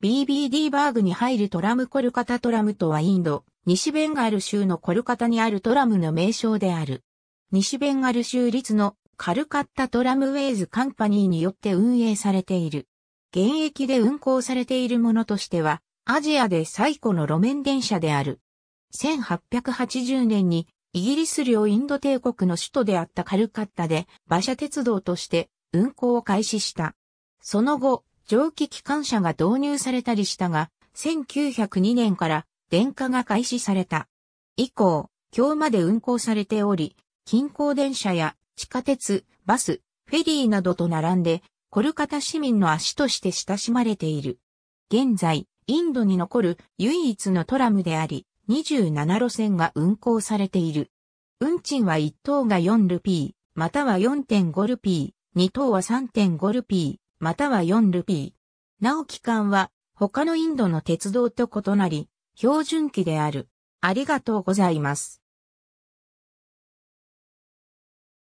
BBD バーグに入るトラムコルカタトラムとはインド、西ベンガル州のコルカタにあるトラムの名称である。西ベンガル州立のカルカッタトラムウェイズカンパニーによって運営されている。現役で運行されているものとしては、アジアで最古の路面電車である。1880年にイギリス領インド帝国の首都であったカルカッタで馬車鉄道として運行を開始した。その後、蒸気機関車が導入されたりしたが、1902年から電化が開始された。以降、今日まで運行されており、近郊電車や地下鉄、バス、フェリーなどと並んで、コルカタ市民の足として親しまれている。現在、インドに残る唯一のトラムであり、27路線が運行されている。運賃は1等が4ルピー、または4.5ルピー、2等は3.5ルピー、または4ルピー。なお期間は他のインドの鉄道と異なり、標準期である。ありがとうございます。